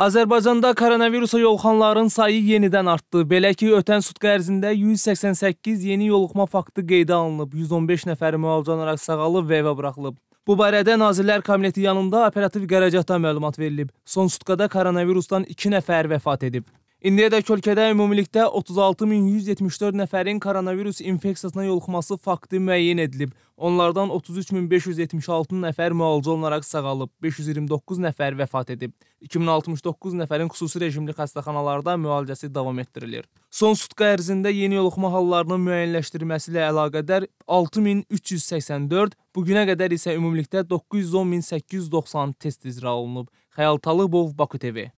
Azərbaycanda koronavirusa yoluxanların sayı yenidən artdı. Belə ki, ötən sutqa ərzində 188 yeni yoluxma faktı qeydə alınıb, 115 nəfəri müalicələnərək sağalıb və evə buraxılıb. Bu barədə Nazirlər Kabineti yanında operativ qərargahda məlumat verilib. Son sutqada koronavirusdan 2 nəfər vəfat edib. İndiyədək ölkədə ümumilikdə 36174 nəfərin koronavirus infeksiyasına yoluxması faktı müəyyən edilib. Onlardan 33576 nəfər müalicə olunaraq sağalıb, 529 nəfər vəfat edib. 2069 nəfərin xüsusi rejimli xəstəxanalarda müalicəsi davam etdirilir. Son sutqa ərzində yeni yoluxma hallarının müəyyənləşdirilməsi ilə əlaqədar 6384, bu günə qədər isə ümumilikdə 910890 test icra olunub. Xəyal Talıbov, Baku TV